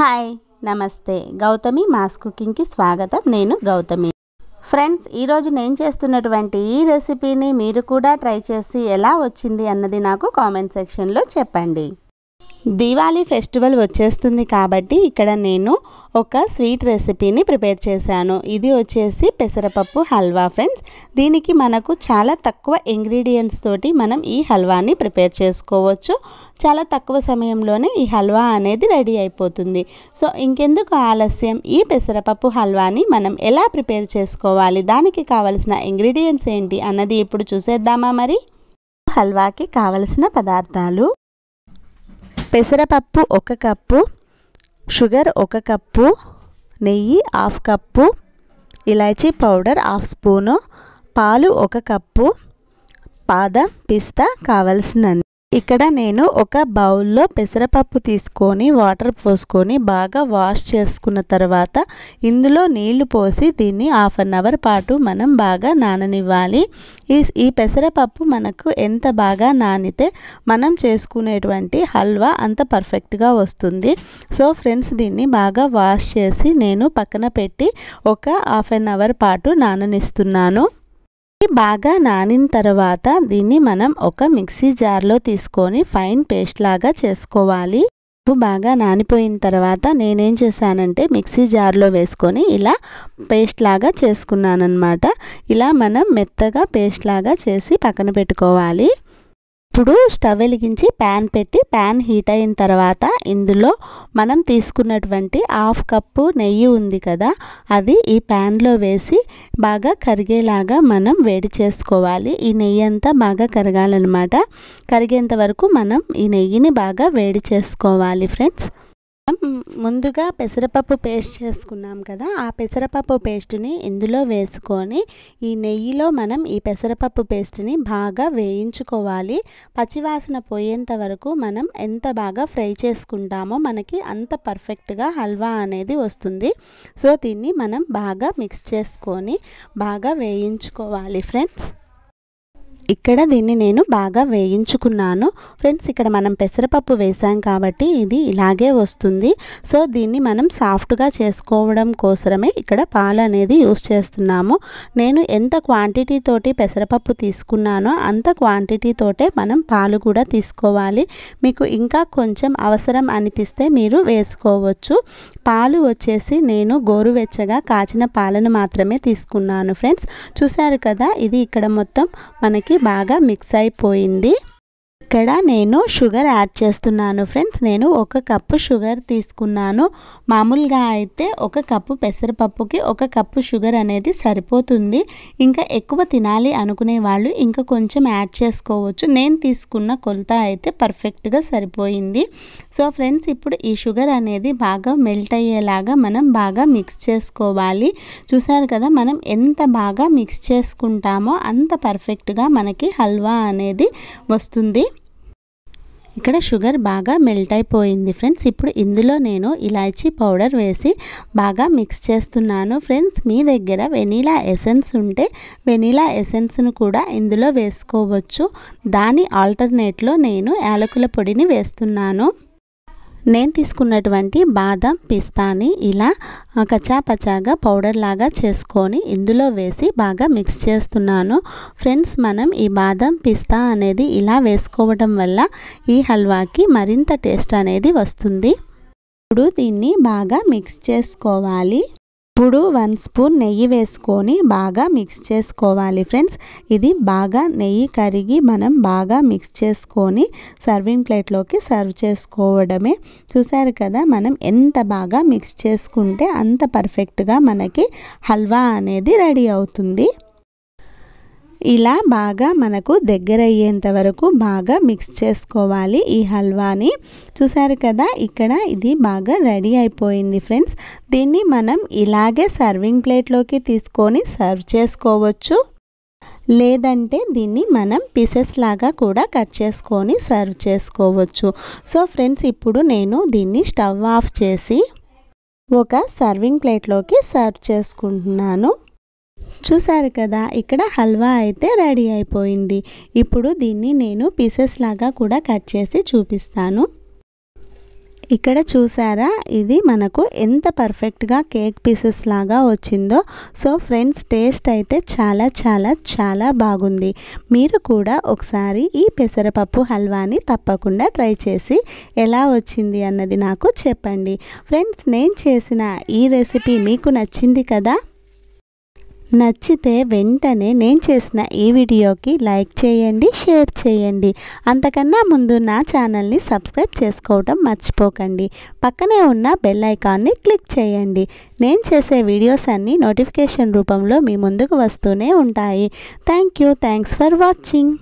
hi నమస్తే Gautami mass కుకింగ్కి స్వాగతం నేను గౌతమి ఫ్రెండ్స్ ఈరోజు నేను చేస్తున్నటువంటి ఈ రెసిపీని మీరు కూడా ట్రై చేసి ఎలా వచ్చింది అన్నది నాకు కామెంట్ సెక్షన్లో చెప్పండి దీవాళీ ఫెస్టివల్ వచ్చేస్తుంది కాబట్టి ఇక్కడ నేను ఒక స్వీట్ రెసిపీని ప్రిపేర్ చేశాను ఇది వచ్చేసి పెసరపప్పు హల్వా ఫ్రెండ్స్ దీనికి మనకు చాలా తక్కువ ఇంగ్రీడియంట్స్ తోటి మనం ఈ హల్వాని ప్రిపేర్ చేసుకోవచ్చు చాలా తక్కువ సమయంలోనే ఈ హల్వా అనేది రెడీ అయిపోతుంది సో ఇంకెందుకు ఆలస్యం ఈ పెసరపప్పు హల్వాని మనం ఎలా ప్రిపేర్ చేసుకోవాలి దానికి కావలసిన ఇంగ్రీడియంట్స్ ఏంటి అన్నది ఇప్పుడు చూసేద్దామా మరి హల్వాకి కావలసిన పదార్థాలు పెసరపప్పు ఒక కప్పు షుగర్ ఒక కప్పు నెయ్యి హాఫ్ కప్పు ఇలాచీ పౌడర్ హాఫ్ స్పూను పాలు ఒక కప్పు బాదం పిస్తా కావలసినన్ని ఇక్కడ నేను ఒక బౌల్లో పెసరపప్పు తీసుకొని వాటర్ పోసుకొని బాగా వాష్ చేసుకున్న తర్వాత ఇందులో నీళ్లు పోసి దీన్ని హాఫ్ అన్ అవర్ పాటు మనం బాగా నాననివ్వాలి ఈ ఈ పెసరపప్పు మనకు ఎంత బాగా నానితే మనం చేసుకునేటువంటి హల్వా అంత పర్ఫెక్ట్గా వస్తుంది సో ఫ్రెండ్స్ దీన్ని బాగా వాష్ చేసి నేను పక్కన పెట్టి ఒక హాఫ్ అన్ అవర్ పాటు నాననిస్తున్నాను బాగా నానిన తర్వాత దీన్ని మనం ఒక మిక్సీ జార్లో తీసుకొని ఫైన్ పేస్ట్ లాగా చేసుకోవాలి ఉప్పు బాగా నానిపోయిన తర్వాత నేనేం చేశానంటే మిక్సీ జార్లో వేసుకొని ఇలా పేస్ట్ లాగా చేసుకున్నానమాట ఇలా మనం మెత్తగా పేస్ట్ లాగా చేసి పక్కన పెట్టుకోవాలి ఇప్పుడు స్టవ్ వెలిగించి ప్యాన్ పెట్టి ప్యాన్ హీట్ అయిన తర్వాత ఇందులో మనం తీసుకున్నటువంటి హాఫ్ కప్పు నెయ్యి ఉంది కదా అది ఈ ప్యాన్లో వేసి బాగా కరిగేలాగా మనం వేడి చేసుకోవాలి ఈ నెయ్యి అంతా బాగా కరగాలన్నమాట కరిగేంత వరకు మనం ఈ నెయ్యిని బాగా వేడి చేసుకోవాలి ఫ్రెండ్స్ ముందుగా పెసరపప్పు పేస్ట్ చేసుకున్నాం కదా ఆ పెసరపప్పు పేస్ట్ని ఇందులో వేసుకొని ఈ నెయ్యిలో మనం ఈ పెసరపప్పు పేస్ట్ని బాగా వేయించుకోవాలి పచ్చివాసన పోయేంత వరకు మనం ఎంత బాగా ఫ్రై చేసుకుంటామో మనకి అంత పర్ఫెక్ట్గా హల్వా అనేది వస్తుంది సో దీన్ని మనం బాగా మిక్స్ చేసుకొని బాగా వేయించుకోవాలి ఫ్రెండ్స్ ఇక్కడ దీన్ని నేను బాగా వేయించుకున్నాను ఫ్రెండ్స్ ఇక్కడ మనం పెసరపప్పు వేసాం కాబట్టి ఇది ఇలాగే వస్తుంది సో దీన్ని మనం సాఫ్ట్గా చేసుకోవడం కోసమే ఇక్కడ పాలు అనేది యూస్ చేస్తున్నాము నేను ఎంత క్వాంటిటీ తోటి పెసరపప్పు తీసుకున్నానో అంత క్వాంటిటీ తోటే మనం పాలు కూడా తీసుకోవాలి మీకు ఇంకా కొంచెం అవసరం అనిపిస్తే మీరు వేసుకోవచ్చు పాలు వచ్చేసి నేను గోరువెచ్చగా కాచిన పాలను మాత్రమే తీసుకున్నాను ఫ్రెండ్స్ చూశారు కదా ఇది ఇక్కడ మొత్తం మనకి బాగా మిక్స్ అయిపోయింది ఇక్కడ నేను షుగర్ యాడ్ చేస్తున్నాను ఫ్రెండ్స్ నేను ఒక కప్పు షుగర్ తీసుకున్నాను మామూలుగా అయితే ఒక కప్పు పెసరపప్పుకి ఒక కప్పు షుగర్ అనేది సరిపోతుంది ఇంకా ఎక్కువ తినాలి అనుకునే వాళ్ళు ఇంకా కొంచెం యాడ్ చేసుకోవచ్చు నేను తీసుకున్న కొలత అయితే పర్ఫెక్ట్గా సరిపోయింది సో ఫ్రెండ్స్ ఇప్పుడు ఈ షుగర్ అనేది బాగా మెల్ట్ అయ్యేలాగా మనం బాగా మిక్స్ చేసుకోవాలి చూసారు కదా మనం ఎంత బాగా మిక్స్ చేసుకుంటామో అంత పర్ఫెక్ట్గా మనకి హల్వా అనేది వస్తుంది ఇక్కడ షుగర్ బాగా మెల్ట్ అయిపోయింది ఫ్రెండ్స్ ఇప్పుడు ఇందులో నేను ఇలాచీ పౌడర్ వేసి బాగా మిక్స్ చేస్తున్నాను ఫ్రెండ్స్ మీ దగ్గర వెనీలా ఎసెన్స్ ఉంటే వెనీలా ఎసెన్స్ను కూడా ఇందులో వేసుకోవచ్చు దాని ఆల్టర్నేట్లో నేను యాలకుల పొడిని వేస్తున్నాను నేను తీసుకున్నటువంటి బాదం పిస్తాని ఇలా కచాపచాగా పౌడర్ లాగా చేసుకొని ఇందులో వేసి బాగా మిక్స్ చేస్తున్నాను ఫ్రెండ్స్ మనం ఈ బాదం పిస్తా అనేది ఇలా వేసుకోవడం వల్ల ఈ హల్వాకి మరింత టేస్ట్ అనేది వస్తుంది ఇప్పుడు దీన్ని బాగా మిక్స్ చేసుకోవాలి ఇప్పుడు వన్ స్పూన్ నెయ్యి వేసుకొని బాగా మిక్స్ చేసుకోవాలి ఫ్రెండ్స్ ఇది బాగా నెయ్యి కరిగి మనం బాగా మిక్స్ చేసుకొని సర్వింగ్ ప్లేట్లోకి సర్వ్ చేసుకోవడమే చూసారు కదా మనం ఎంత బాగా మిక్స్ చేసుకుంటే అంత పర్ఫెక్ట్గా మనకి హల్వా అనేది రెడీ అవుతుంది ఇలా బాగా మనకు దగ్గర అయ్యేంత వరకు బాగా మిక్స్ చేసుకోవాలి ఈ హల్వాని చూసారు కదా ఇక్కడ ఇది బాగా రెడీ అయిపోయింది ఫ్రెండ్స్ దీన్ని మనం ఇలాగే సర్వింగ్ ప్లేట్లోకి తీసుకొని సర్వ్ చేసుకోవచ్చు లేదంటే దీన్ని మనం పీసెస్ లాగా కూడా కట్ చేసుకొని సర్వ్ చేసుకోవచ్చు సో ఫ్రెండ్స్ ఇప్పుడు నేను దీన్ని స్టవ్ ఆఫ్ చేసి ఒక సర్వింగ్ ప్లేట్లోకి సర్వ్ చేసుకుంటున్నాను చూసారు కదా ఇక్కడ హల్వా అయితే రెడీ అయిపోయింది ఇప్పుడు దీన్ని నేను పీసెస్ లాగా కూడా కట్ చేసి చూపిస్తాను ఇక్కడ చూసారా ఇది మనకు ఎంత పర్ఫెక్ట్గా కేక్ పీసెస్ లాగా వచ్చిందో సో ఫ్రెండ్స్ టేస్ట్ అయితే చాలా చాలా చాలా బాగుంది మీరు కూడా ఒకసారి ఈ పెసరపప్పు హల్వాని తప్పకుండా ట్రై చేసి ఎలా వచ్చింది అన్నది నాకు చెప్పండి ఫ్రెండ్స్ నేను చేసిన ఈ రెసిపీ మీకు నచ్చింది కదా నచ్చితే వెంటనే నేను చేసిన ఈ వీడియోకి లైక్ చేయండి షేర్ చేయండి అంతకన్నా ముందు నా ఛానల్ని సబ్స్క్రైబ్ చేసుకోవడం మర్చిపోకండి పక్కనే ఉన్న బెల్ ఐకాన్ని క్లిక్ చేయండి నేను చేసే వీడియోస్ అన్నీ నోటిఫికేషన్ రూపంలో మీ ముందుకు వస్తూనే ఉంటాయి thank you thanks for watching